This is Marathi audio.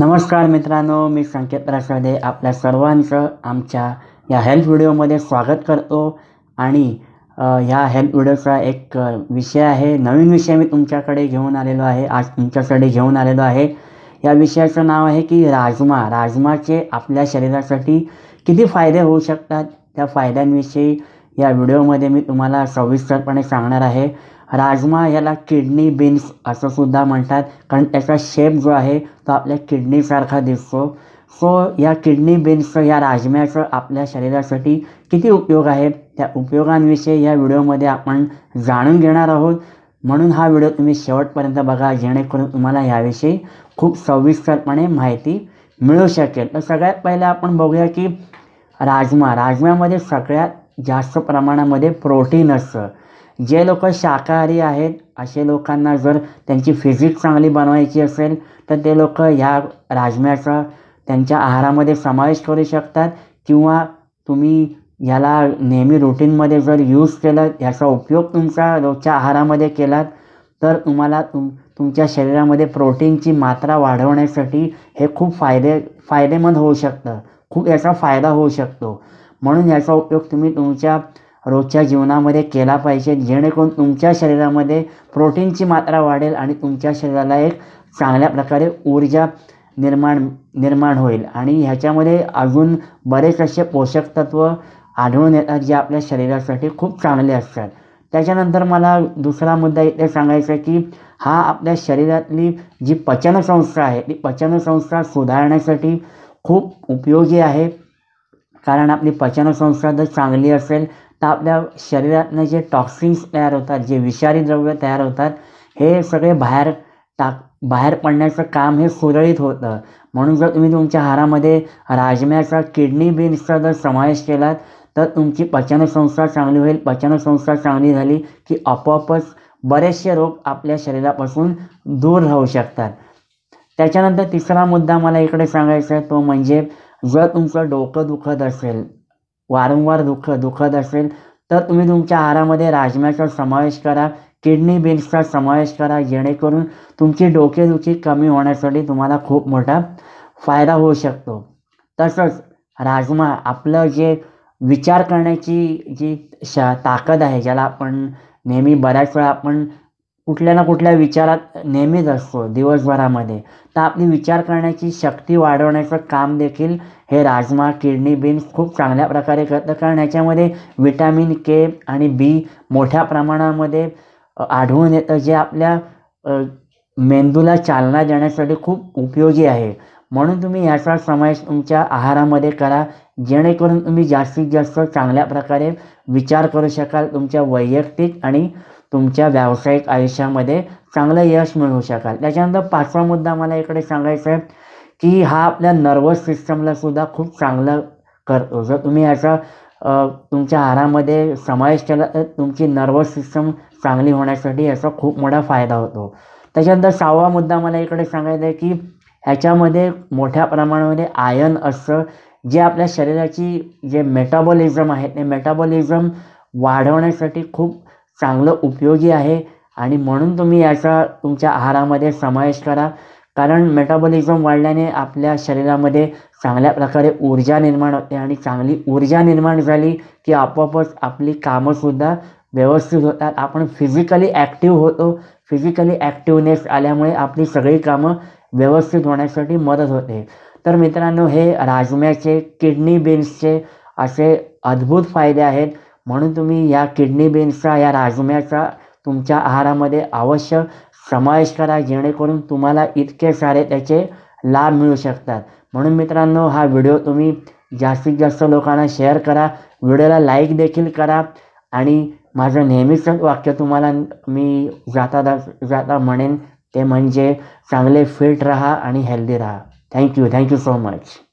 नमस्कार मित्रांनो मी संकेत प्रसादे आपल्या सर्वांचं आमच्या या हेल्थ व्हिडिओमध्ये स्वागत करतो आणि ह्या हेल्थ व्हिडिओचा एक विषय आहे नवीन विषय मी तुमच्याकडे घेऊन आलेलो आहे आज तुमच्याकडे घेऊन आलेलो आहे या विषयाचं नाव आहे की राजमा राजमाचे आपल्या शरीरासाठी किती फायदे होऊ शकतात त्या फायद्यांविषयी या व्हिडिओमध्ये मी तुम्हाला सविस्तरपणे सांगणार आहे राजमा याला किडनी बीन्स असं सुद्धा म्हणतात कारण त्याचा शेप जो आहे तो आपल्या किडनीसारखा दिसतो सो या किडनी बीन्सचं या राजम्याचं आपल्या शरीरासाठी किती उपयोग आहे त्या उपयोगांविषयी या व्हिडिओमध्ये आपण जाणून घेणार आहोत म्हणून हा व्हिडिओ तुम्ही शेवटपर्यंत बघा जेणेकरून तुम्हाला याविषयी खूप सविस्तरपणे माहिती मिळू शकेल तर सगळ्यात पहिलं आपण बघूया की राजमा राजम्यामध्ये सगळ्यात जास्त प्रमाणामध्ये प्रोटीन असतं जे लोक शाकाहारी आहेत असे लोकांना जर त्यांची फिजिक चांगली बनवायची असेल तर ते लोक ह्या राजम्याचा त्यांच्या आहारामध्ये समावेश करू शकतात किंवा तुम्ही याला नेहमी रुटीनमध्ये जर यूज केलं याचा उपयोग तुमचा रोजच्या आहारामध्ये केलात तर तुम्हाला तुम तुमच्या शरीरामध्ये प्रोटीनची मात्रा वाढवण्यासाठी हे खूप फायदे फायदेमंद होऊ शकतं खूप याचा फायदा होऊ शकतो म्हणून याचा उपयोग तुम्ही तुमच्या रोजच्या जीवनामध्ये केला पाहिजे जेणेकरून तुमच्या शरीरामध्ये प्रोटीनची मात्रा वाढेल आणि तुमच्या शरीराला एक चांगल्या प्रकारे ऊर्जा निर्माण निर्माण होईल आणि ह्याच्यामध्ये अजून बरेच असे पोषक तत्व आढळून येतात जे आपल्या शरीरासाठी खूप चांगले असतात त्याच्यानंतर मला दुसरा मुद्दा इथे सांगायचा की हा आपल्या शरीरातली जी पचनसंस्था आहे ती पचनसंस्था सुधारण्यासाठी खूप उपयोगी आहे कारण आपली पचनसंस्था जर चांगली असेल तर आपल्या शरीरातनं जे टॉक्सिन्स तयार होतात जे विषारी द्रव्य तयार होतात हे सगळे बाहेर टाक बाहेर पडण्याचं काम हे सुरळीत होतं म्हणून जर तुम्ही तुमच्या आहारामध्ये राजम्याचा किडनी बीन्सचा जर समावेश केलात तर तुमची पचनसंस्था चांगली होईल पचनसंस्था चांगली झाली की आपोआपच बरेचसे रोग आपल्या शरीरापासून दूर राहू शकतात त्याच्यानंतर तिसरा मुद्दा मला इकडे सांगायचा आहे तो म्हणजे जर तुमचं डोकं दुखत असेल वारंवार दुख दुखत असेल तर तुम्ही तुमच्या आहारामध्ये राजम्याचा समावेश करा किडनी बीन्सचा समावेश करा जेणेकरून तुमची डोकेदुखी कमी होण्यासाठी तुम्हाला खूप मोठा फायदा होऊ शकतो तसंच राजमा आपलं जे विचार करण्याची जी शा ताकद आहे ज्याला आपण नेहमी बऱ्याच वेळा आपण कुठल्या ना कुठल्या विचारात नेहमीच असतो दिवसभरामध्ये तर आपली विचार करण्याची शक्ती वाढवण्याचं काम देखील हे राजमा किडनी बीन्स खूप चांगल्या प्रकारे करतं कारण याच्यामध्ये विटॅमिन के आणि बी मोठ्या प्रमाणामध्ये आढळून येतं जे आपल्या मेंदूला चालना देण्यासाठी खूप उपयोगी आहे म्हणून तुम्ही याचा समावेश तुमच्या आहारामध्ये करा जेणेकरून तुम्ही जास्तीत जास्त चांगल्या प्रकारे विचार करू शकाल तुमच्या वैयक्तिक आणि तुमच्या व्यावसायिक आयुष्यामध्ये चांगलं यश मिळू शकाल त्याच्यानंतर पाचवा मुद्दा मला इकडे सांगायचा आहे की हा आपल्या नर्वस सिस्टमला सुद्धा खूप चांगलं करतो जर तुम्ही याचा तुमच्या आहारामध्ये समावेश केला तर तुमची नर्वस सिस्टम चांगली होण्यासाठी याचा खूप मोठा फायदा होतो त्याच्यानंतर सहावा मुद्दा मला इकडे सांगायचा आहे की ह्याच्यामध्ये मोठ्या प्रमाणामध्ये आयन असतं जे आपल्या शरीराची जे मेटाबॉलिझम आहे ते मेटाबॉलिझम वाढवण्यासाठी खूप चांगलं उपयोगी आहे आणि म्हणून तुम्ही याचा तुमच्या आहारामध्ये समावेश करा कारण मेटाबॉलिझम वाढल्याने आपल्या शरीरामध्ये चांगल्या प्रकारे ऊर्जा निर्माण होते आणि चांगली ऊर्जा निर्माण झाली की आपोआपच आपली कामंसुद्धा व्यवस्थित होतात आपण फिजिकली ॲक्टिव्ह होतो फिजिकली ॲक्टिवनेस आल्यामुळे आपली सगळी कामं व्यवस्थित होण्यासाठी मदत होते तर मित्रांनो हे राजम्याचे किडनी बीन्सचे असे अद्भुत फायदे आहेत म्हणून तुम्ही या किडनी बीन्सचा या राजम्याचा तुमच्या आहारामध्ये अवश्य समावेश करा जेणेकरून तुम्हाला इतके सारे त्याचे लाभ मिळू शकतात म्हणून मित्रांनो हा व्हिडिओ तुम्ही जास्तीत जास्त लोकांना शेअर करा व्हिडिओला लाईक देखील करा आणि माझं नेहमीचं वाक्य तुम्हाला मी जाता जाता म्हणेन ते म्हणजे चांगले फिट रहा आणि हेल्दी रहा थँक्यू थँक्यू सो मच